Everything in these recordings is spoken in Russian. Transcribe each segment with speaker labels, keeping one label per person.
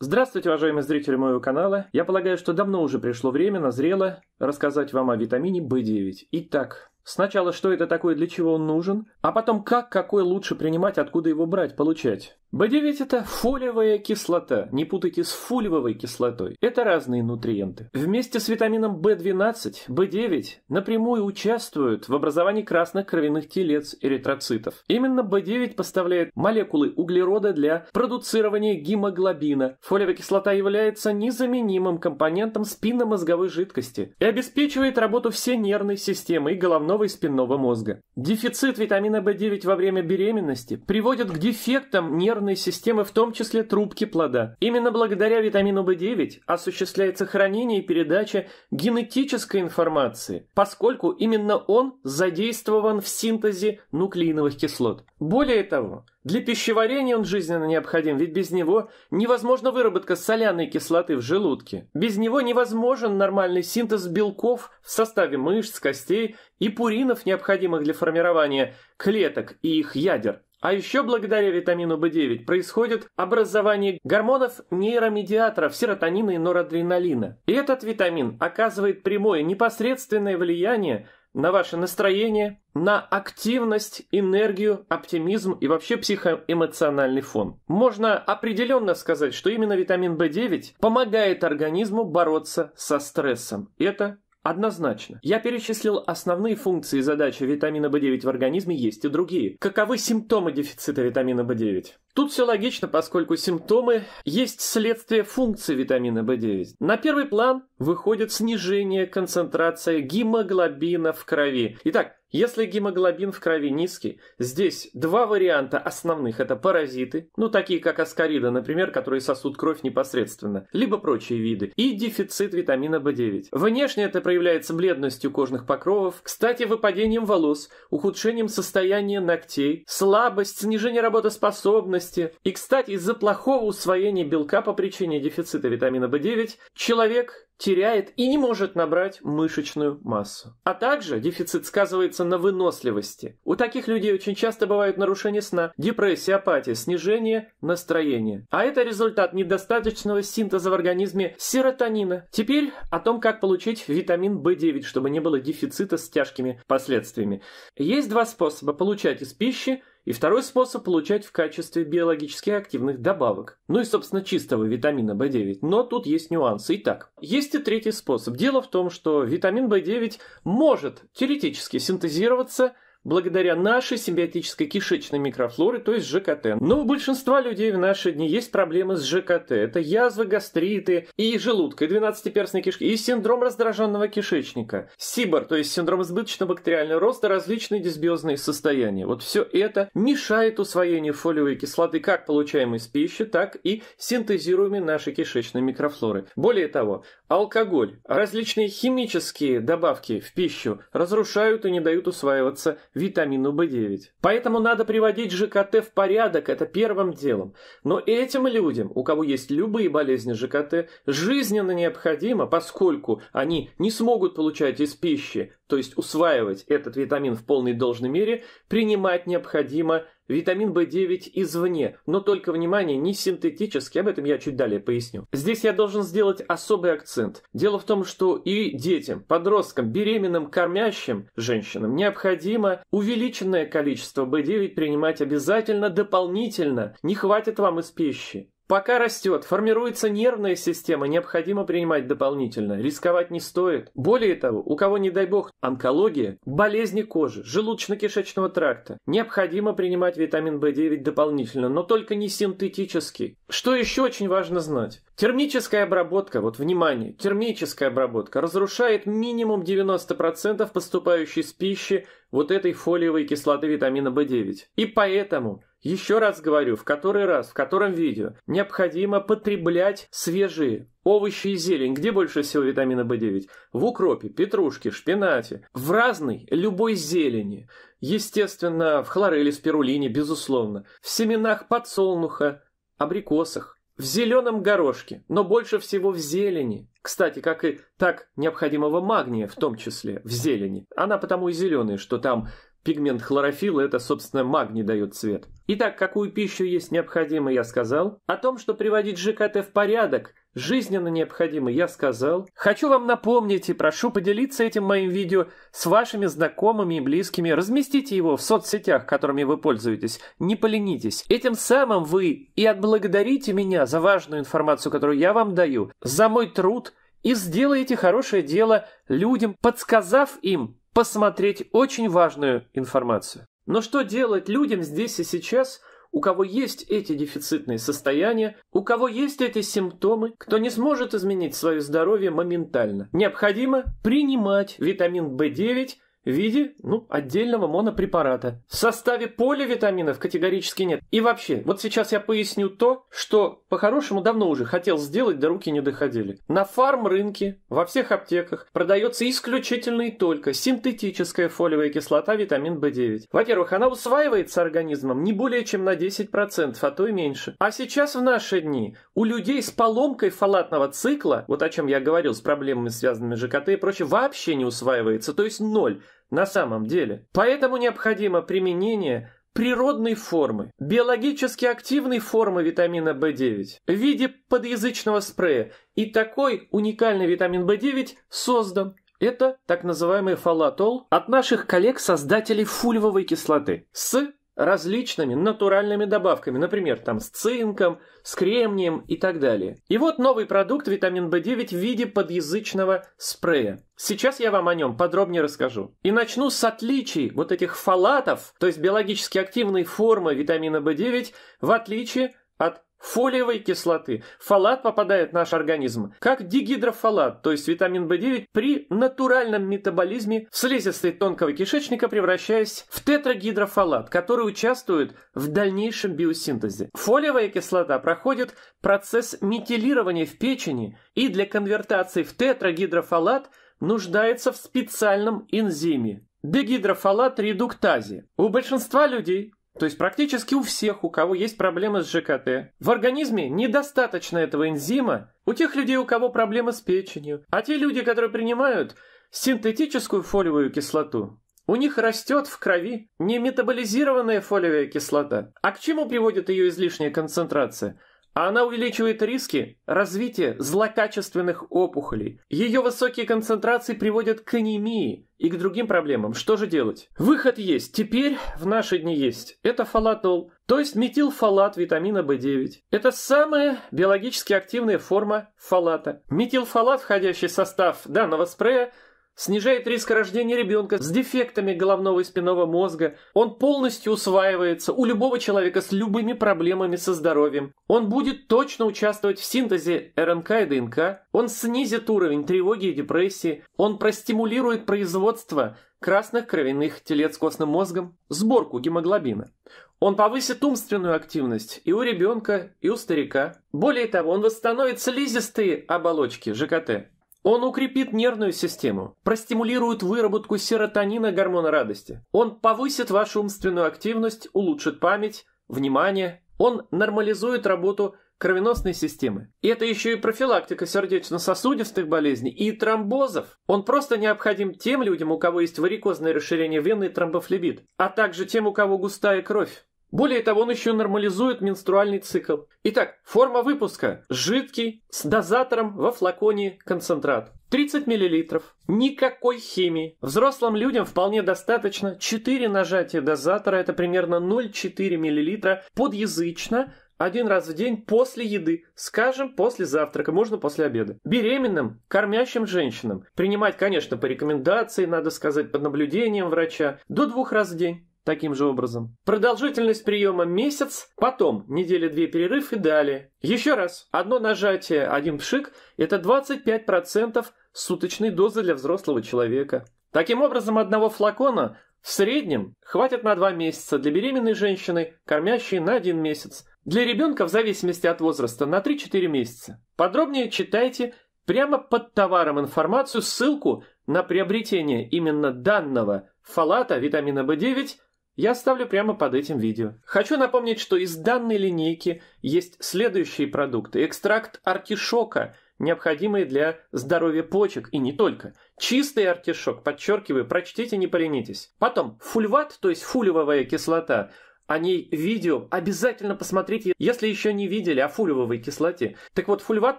Speaker 1: Здравствуйте, уважаемые зрители моего канала. Я полагаю, что давно уже пришло время, назрело рассказать вам о витамине В9. Итак, Сначала, что это такое, для чего он нужен, а потом, как какой лучше принимать, откуда его брать, получать. B9 – это фолиевая кислота, не путайте с фолиевой кислотой. Это разные нутриенты. Вместе с витамином B12, B9 напрямую участвуют в образовании красных кровяных телец эритроцитов. Именно B9 поставляет молекулы углерода для продуцирования гемоглобина. Фолиевая кислота является незаменимым компонентом спинномозговой жидкости и обеспечивает работу всей нервной системы и головного больного спинного мозга. Дефицит витамина В9 во время беременности приводит к дефектам нервной системы, в том числе трубки плода. Именно благодаря витамину В9 осуществляется хранение и передача генетической информации, поскольку именно он задействован в синтезе нуклеиновых кислот. Более того, для пищеварения он жизненно необходим, ведь без него невозможна выработка соляной кислоты в желудке. Без него невозможен нормальный синтез белков в составе мышц, костей и пуринов, необходимых для формирования клеток и их ядер. А еще благодаря витамину B9 происходит образование гормонов нейромедиаторов серотонина и норадреналина. И этот витамин оказывает прямое непосредственное влияние на ваше настроение, на активность, энергию, оптимизм и вообще психоэмоциональный фон. Можно определенно сказать, что именно витамин В9 помогает организму бороться со стрессом. Это Однозначно. Я перечислил основные функции и задачи витамина В9 в организме, есть и другие. Каковы симптомы дефицита витамина В9? Тут все логично, поскольку симптомы есть следствие функции витамина b 9 На первый план выходит снижение концентрации гемоглобина в крови. Итак, если гемоглобин в крови низкий, здесь два варианта основных. Это паразиты, ну такие как аскарида, например, которые сосут кровь непосредственно, либо прочие виды, и дефицит витамина В9. Внешне это проявляется бледностью кожных покровов, кстати, выпадением волос, ухудшением состояния ногтей, слабость, снижение работоспособности, беременности. И, кстати, из-за плохого усвоения белка по причине дефицита витамина В9 человек теряет и не может набрать мышечную массу. А также дефицит сказывается на выносливости. У таких людей очень часто бывают нарушения сна, депрессия, апатия, снижение настроения. А это результат недостаточного синтеза в организме серотонина. Теперь о том, как получить витамин В9, чтобы не было дефицита с тяжкими последствиями. Есть два способа – получать из пищи – и второй способ получать в качестве биологически активных добавок. Ну и, собственно, чистого витамина B9. Но тут есть нюансы. Итак, есть и третий способ. Дело в том, что витамин B9 может теоретически синтезироваться – благодаря нашей симбиотической кишечной микрофлоры, то есть ЖКТ. Но у большинства людей в наши дни есть проблемы с ЖКТ. Это язвы, гастриты и желудка, и 12-перстной кишки, и синдром раздраженного кишечника. СИБР, то есть синдром избыточного бактериального роста, различные дисбиозные состояния. Вот все это мешает усвоению фолиевой кислоты как получаемой из пищи, так и синтезируемой нашей кишечной микрофлоры. Более того, Алкоголь, различные химические добавки в пищу разрушают и не дают усваиваться витамину В9. Поэтому надо приводить ЖКТ в порядок, это первым делом. Но этим людям, у кого есть любые болезни ЖКТ, жизненно необходимо, поскольку они не смогут получать из пищи, то есть усваивать этот витамин в полной должной мере, принимать необходимо витамин в 9 извне, но только, внимание, не синтетический, об этом я чуть далее поясню. Здесь я должен сделать особый акцент. Дело в том, что и детям, подросткам, беременным, кормящим женщинам необходимо увеличенное количество в 9 принимать обязательно дополнительно, не хватит вам из пищи. Пока растет, формируется нервная система, необходимо принимать дополнительно. Рисковать не стоит. Более того, у кого, не дай бог, онкология, болезни кожи, желудочно-кишечного тракта, необходимо принимать витамин В9 дополнительно, но только не синтетический. Что еще очень важно знать? Термическая обработка, вот внимание, термическая обработка разрушает минимум 90% поступающей с пищи вот этой фолиевой кислоты витамина В9. И поэтому еще раз говорю, в который раз, в котором видео, необходимо потреблять свежие овощи и зелень. Где больше всего витамина В9? В укропе, петрушке, шпинате, в разной, любой зелени. Естественно, в хлореле, спирулине, безусловно, в семенах подсолнуха, абрикосах, в зеленом горошке, но больше всего в зелени. Кстати, как и так необходимого магния в том числе, в зелени. Она потому и зеленая, что там Пигмент хлорофилла – это, собственно, магний дает цвет. Итак, какую пищу есть необходимо, я сказал. О том, что приводить ЖКТ в порядок, жизненно необходимо, я сказал. Хочу вам напомнить и прошу поделиться этим моим видео с вашими знакомыми и близкими. Разместите его в соцсетях, которыми вы пользуетесь. Не поленитесь. Этим самым вы и отблагодарите меня за важную информацию, которую я вам даю, за мой труд – и сделаете хорошее дело людям, подсказав им, посмотреть очень важную информацию. Но что делать людям здесь и сейчас, у кого есть эти дефицитные состояния, у кого есть эти симптомы, кто не сможет изменить свое здоровье моментально? Необходимо принимать витамин В9 в виде ну, отдельного монопрепарата. В составе поливитаминов категорически нет. И вообще, вот сейчас я поясню то, что по-хорошему давно уже хотел сделать, до руки не доходили. На фарм-рынке, во всех аптеках продается исключительно и только синтетическая фолиевая кислота витамин В9. Во-первых, она усваивается организмом не более чем на 10%, а то и меньше. А сейчас в наши дни у людей с поломкой фалатного цикла, вот о чем я говорил с проблемами, связанными с ЖКТ и прочее, вообще не усваивается, то есть ноль на самом деле. Поэтому необходимо применение природной формы, биологически активной формы витамина B9 в виде подъязычного спрея. И такой уникальный витамин B9 создан. Это так называемый фалатол от наших коллег-создателей фульвовой кислоты с различными натуральными добавками, например, там с цинком, с кремнием и так далее. И вот новый продукт витамин B9 в виде подъязычного спрея. Сейчас я вам о нем подробнее расскажу. И начну с отличий вот этих фалатов, то есть биологически активной формы витамина B9, в отличие от фолиевой кислоты. Фолат попадает в наш организм как дигидрофолат, то есть витамин В9 при натуральном метаболизме в слизистой тонкого кишечника превращаясь в тетрагидрофолат, который участвует в дальнейшем биосинтезе. Фолиевая кислота проходит процесс метилирования в печени и для конвертации в тетрагидрофолат нуждается в специальном энзиме дегидрофолат редуктазе. У большинства людей то есть практически у всех, у кого есть проблемы с ЖКТ. В организме недостаточно этого энзима у тех людей, у кого проблемы с печенью. А те люди, которые принимают синтетическую фолиевую кислоту, у них растет в крови не метаболизированная фолиевая кислота. А к чему приводит ее излишняя концентрация? А она увеличивает риски развития злокачественных опухолей. Ее высокие концентрации приводят к анемии и к другим проблемам. Что же делать? Выход есть. Теперь в наши дни есть. Это фалатол, то есть метилфолат витамина В9. Это самая биологически активная форма фолата. Метилфолат, входящий в состав данного спрея, снижает риск рождения ребенка с дефектами головного и спинного мозга, он полностью усваивается у любого человека с любыми проблемами со здоровьем, он будет точно участвовать в синтезе РНК и ДНК, он снизит уровень тревоги и депрессии, он простимулирует производство красных кровяных телец с костным мозгом, сборку гемоглобина. Он повысит умственную активность и у ребенка, и у старика. Более того, он восстановит слизистые оболочки ЖКТ, он укрепит нервную систему, простимулирует выработку серотонина гормона радости. Он повысит вашу умственную активность, улучшит память, внимание. Он нормализует работу кровеносной системы. И это еще и профилактика сердечно-сосудистых болезней и тромбозов. Он просто необходим тем людям, у кого есть варикозное расширение вены и тромбофлебит, а также тем, у кого густая кровь. Более того, он еще нормализует менструальный цикл. Итак, форма выпуска. Жидкий с дозатором во флаконе концентрат. 30 мл. Никакой химии. Взрослым людям вполне достаточно 4 нажатия дозатора, это примерно 0,4 мл подъязычно, один раз в день после еды, скажем, после завтрака, можно после обеда. Беременным, кормящим женщинам принимать, конечно, по рекомендации, надо сказать, под наблюдением врача, до двух раз в день таким же образом. Продолжительность приема месяц, потом недели две перерыв и далее. Еще раз, одно нажатие, один пшик – это 25% суточной дозы для взрослого человека. Таким образом, одного флакона в среднем хватит на 2 месяца для беременной женщины, кормящей на 1 месяц. Для ребенка в зависимости от возраста на 3-4 месяца. Подробнее читайте прямо под товаром информацию, ссылку на приобретение именно данного фалата витамина В9 я оставлю прямо под этим видео. Хочу напомнить, что из данной линейки есть следующие продукты. Экстракт артишока, необходимый для здоровья почек и не только. Чистый артишок, подчеркиваю, прочтите, не поленитесь. Потом фульват, то есть фулевая кислота, о ней видео обязательно посмотрите, если еще не видели о фульвовой кислоте. Так вот, фульват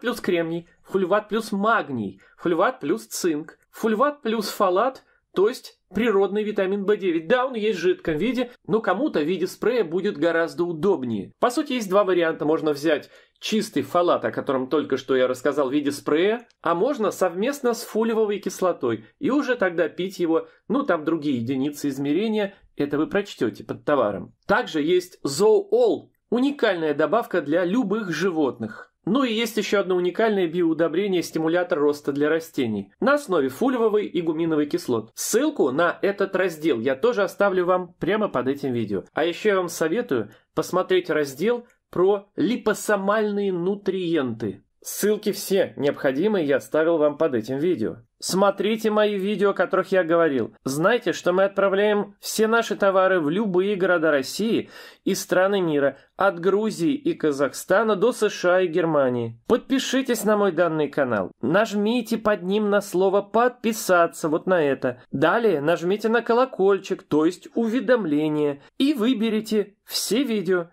Speaker 1: плюс кремний, фульват плюс магний, фульват плюс цинк, фульват плюс фалат, то есть Природный витамин B9, да, он есть в жидком виде, но кому-то в виде спрея будет гораздо удобнее. По сути, есть два варианта. Можно взять чистый фалат, о котором только что я рассказал в виде спрея, а можно совместно с фулевой кислотой и уже тогда пить его, ну там другие единицы измерения, это вы прочтете под товаром. Также есть Zoo All, уникальная добавка для любых животных. Ну и есть еще одно уникальное биоудобрение стимулятор роста для растений на основе фульвовой и гуминовой кислот. Ссылку на этот раздел я тоже оставлю вам прямо под этим видео. А еще я вам советую посмотреть раздел про липосомальные нутриенты. Ссылки все необходимые я оставил вам под этим видео. Смотрите мои видео, о которых я говорил. Знайте, что мы отправляем все наши товары в любые города России и страны мира, от Грузии и Казахстана до США и Германии. Подпишитесь на мой данный канал. Нажмите под ним на слово «подписаться», вот на это. Далее нажмите на колокольчик, то есть уведомление, и выберите «Все видео».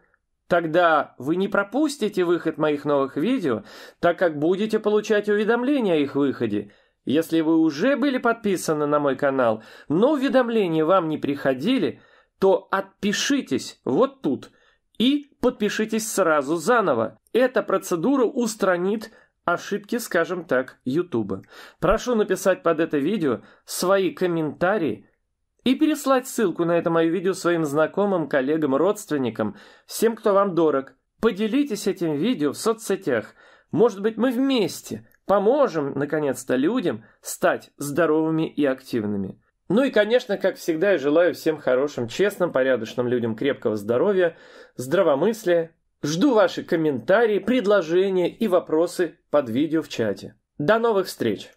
Speaker 1: Тогда вы не пропустите выход моих новых видео, так как будете получать уведомления о их выходе – если вы уже были подписаны на мой канал, но уведомления вам не приходили, то отпишитесь вот тут и подпишитесь сразу заново. Эта процедура устранит ошибки, скажем так, Ютуба. Прошу написать под это видео свои комментарии и переслать ссылку на это мое видео своим знакомым, коллегам, родственникам, всем, кто вам дорог. Поделитесь этим видео в соцсетях. Может быть, мы вместе – Поможем, наконец-то, людям стать здоровыми и активными. Ну и, конечно, как всегда, я желаю всем хорошим, честным, порядочным людям крепкого здоровья, здравомыслия. Жду ваши комментарии, предложения и вопросы под видео в чате. До новых встреч!